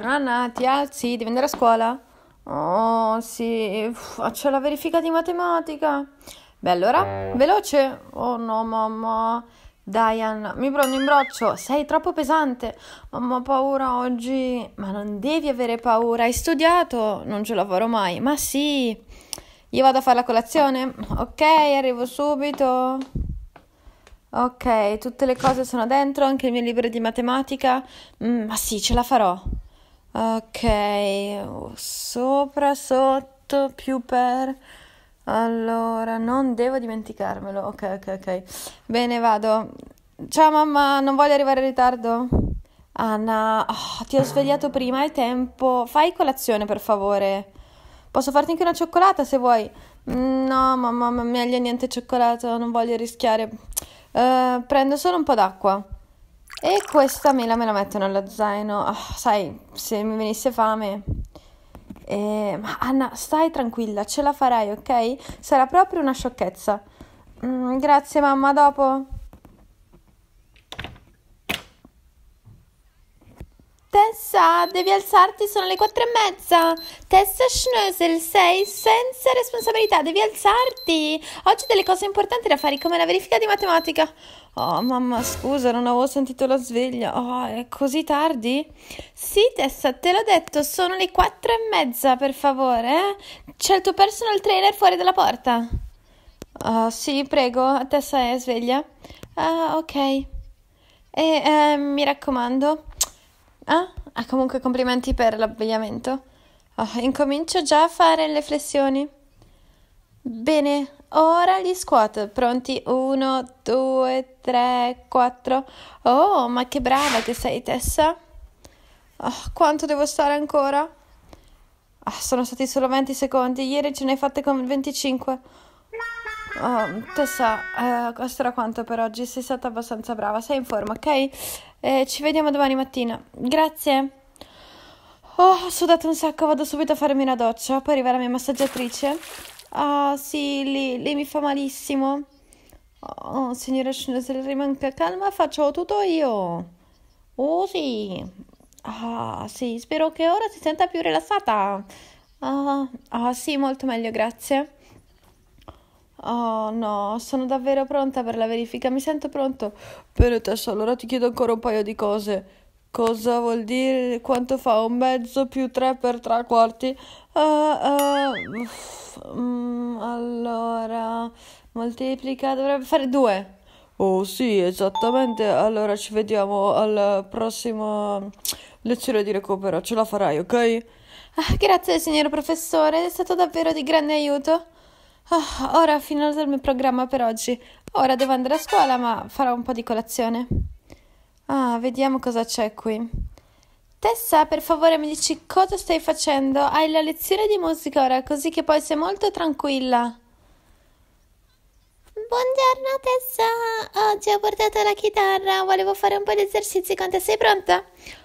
Giornana, ti alzi? Devi andare a scuola? Oh, sì, faccio la verifica di matematica. Beh, allora, veloce. Oh no, mamma. Diane, mi prendo in braccio, sei troppo pesante. Mamma, ho paura oggi. Ma non devi avere paura, hai studiato. Non ce la farò mai. Ma sì. Io vado a fare la colazione? Ok, arrivo subito. Ok, tutte le cose sono dentro, anche il mio libro di matematica. Mm, ma sì, ce la farò. Ok, sopra, sotto, più per... Allora, non devo dimenticarmelo. Ok, ok, ok. Bene, vado. Ciao mamma, non voglio arrivare in ritardo. Anna, oh, ti ho svegliato prima, è tempo. Fai colazione, per favore. Posso farti anche una cioccolata se vuoi. No, mamma, meglio niente cioccolato, non voglio rischiare. Uh, prendo solo un po' d'acqua. E questa mela me la metto nello zaino. Oh, sai, se mi venisse fame. Eh, ma Anna, stai tranquilla, ce la farai, ok? Sarà proprio una sciocchezza. Mm, grazie mamma, dopo. Tessa, devi alzarti, sono le quattro e mezza. Tessa Schnösel, sei senza responsabilità, devi alzarti. Oggi delle cose importanti da fare, come la verifica di matematica. Oh, mamma, scusa, non avevo sentito la sveglia. Oh, è così tardi? Sì, Tessa, te l'ho detto, sono le quattro e mezza, per favore. C'è il tuo personal trainer fuori dalla porta. Oh, sì, prego, Tessa è sveglia. Ah, ok. E eh, mi raccomando. Ah, Ah, comunque complimenti per l'abbigliamento. Oh, incomincio già a fare le flessioni. Bene, ora gli squat. Pronti? Uno, due, tre, quattro. Oh, ma che brava che sei, Tessa. Oh, quanto devo stare ancora? Oh, sono stati solo 20 secondi. Ieri ce ne hai fatte con 25. Oh, Tessa, eh, questo era quanto per oggi. Sei stata abbastanza brava, sei in forma, ok? Eh, ci vediamo domani mattina. Grazie. Oh, ho sudato un sacco, vado subito a farmi una doccia. Poi arriva la mia massaggiatrice. Ah, oh, sì, lei, lei mi fa malissimo. Oh, signora Schnusel, rimanca calma, faccio tutto io. Oh, sì. Ah, sì, spero che ora si senta più rilassata. Ah, ah sì, molto meglio, grazie. Oh no, sono davvero pronta per la verifica, mi sento pronto. Bene Tessa, allora ti chiedo ancora un paio di cose. Cosa vuol dire quanto fa un mezzo più tre per tre quarti? Uh, uh, uff, um, allora, moltiplica, dovrebbe fare due. Oh sì, esattamente. Allora ci vediamo al prossimo lezione di recupero. Ce la farai, ok? Ah, grazie signor professore, è stato davvero di grande aiuto. Oh, ora ho finito il mio programma per oggi. Ora devo andare a scuola, ma farò un po' di colazione. Ah, vediamo cosa c'è qui. Tessa, per favore mi dici cosa stai facendo? Hai la lezione di musica ora, così che poi sei molto tranquilla. Buongiorno Tessa, oggi ho portato la chitarra, volevo fare un po' di esercizi con te, sei pronta?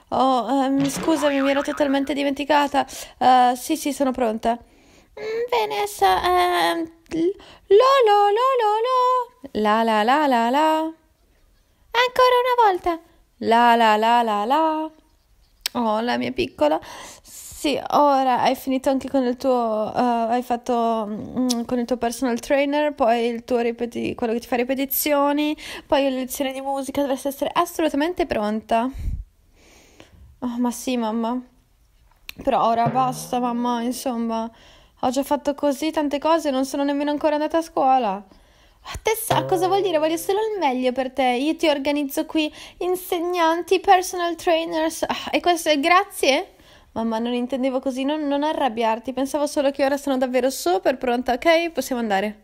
Oh, um, scusami, mi ero totalmente dimenticata. Uh, sì, sì, sono pronta. Vanessa, mm, ehm, lo lo lo lo lo, la la la la la. Ancora una volta, la la la la la. Oh, la mia piccola. Sì, ora hai finito anche con il tuo, uh, hai fatto mm, con il tuo personal trainer, poi il tuo ripeti- quello che ti fa ripetizioni, poi le lezioni di musica, dovresti essere assolutamente pronta. Oh, ma sì, mamma. Però ora basta, mamma, insomma. Ho già fatto così tante cose e non sono nemmeno ancora andata a scuola. te sa eh. cosa vuol dire? Voglio solo il meglio per te. Io ti organizzo qui insegnanti, personal trainers. Ah, e questo è grazie? Mamma, non intendevo così, non, non, arrabbiarti. Pensavo solo che ora sono davvero super pronta, ok? Possiamo andare.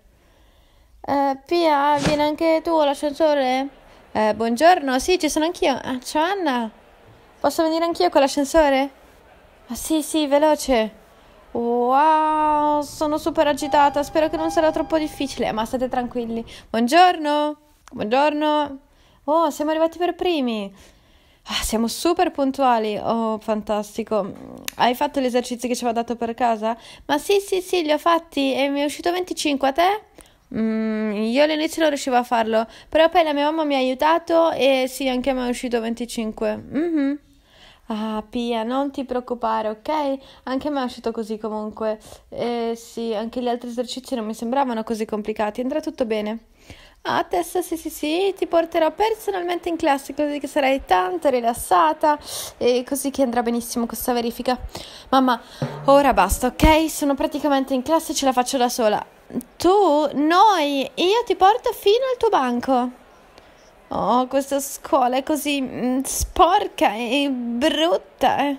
Eh, Pia, vieni anche tu all'ascensore? Eh, buongiorno, sì, ci sono anch'io. Ah, ciao Anna. Posso venire anch'io con l'ascensore? Ah, sì, sì, veloce. Wow, sono super agitata, spero che non sarà troppo difficile, ma state tranquilli. Buongiorno, buongiorno. Oh, siamo arrivati per primi. Ah, siamo super puntuali. Oh, fantastico. Hai fatto gli esercizi che ci aveva dato per casa? Ma sì, sì, sì, li ho fatti e mi è uscito 25 a te? Mm, io all'inizio non riuscivo a farlo, però poi la mia mamma mi ha aiutato e sì, anche a me è uscito 25. Mhm. Mm Ah, Pia, non ti preoccupare, ok? Anche a me è uscito così comunque. Eh, sì, anche gli altri esercizi non mi sembravano così complicati, andrà tutto bene. Ah, Tessa, sì, sì, sì, ti porterò personalmente in classe così che sarai tanto rilassata e così che andrà benissimo questa verifica. Mamma, ora basta, ok? Sono praticamente in classe e ce la faccio da sola. Tu, noi, io ti porto fino al tuo banco. Oh, questa scuola è così mm, sporca e brutta.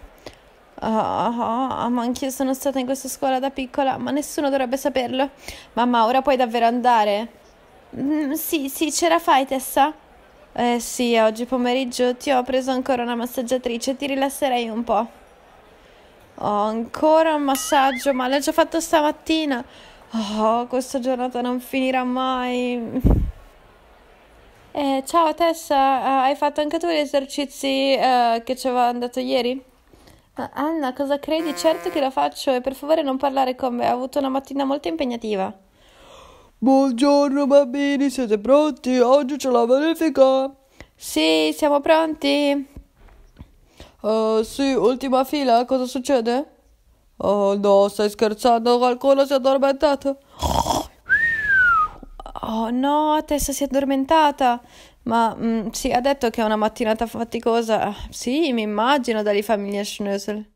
Oh, oh, ma anch'io sono stata in questa scuola da piccola, ma nessuno dovrebbe saperlo. Mamma, ora puoi davvero andare? Mm, sì, sì, ce la fai, Tessa? Eh sì, oggi pomeriggio ti ho preso ancora una massaggiatrice, ti rilasserei un po'. Ho oh, ancora un massaggio, ma l'ho già fatto stamattina. Oh, questa giornata non finirà mai. Eh, ciao Tessa, eh, hai fatto anche tu gli esercizi uh, che ci avevo dato ieri? Ah, Anna, cosa credi? Certo che la faccio e per favore non parlare con me, ho avuto una mattina molto impegnativa. Buongiorno bambini, siete pronti? Oggi c'è la verifica. Sì, siamo pronti. Eh, sì, ultima fila, cosa succede? Oh no, stai scherzando? Qualcuno si è addormentato? Oh no, Tessa si è addormentata. Ma mh, mm, sì, ha detto che è una mattinata faticosa. Sì, mi immagino, dagli famiglia Schnösel.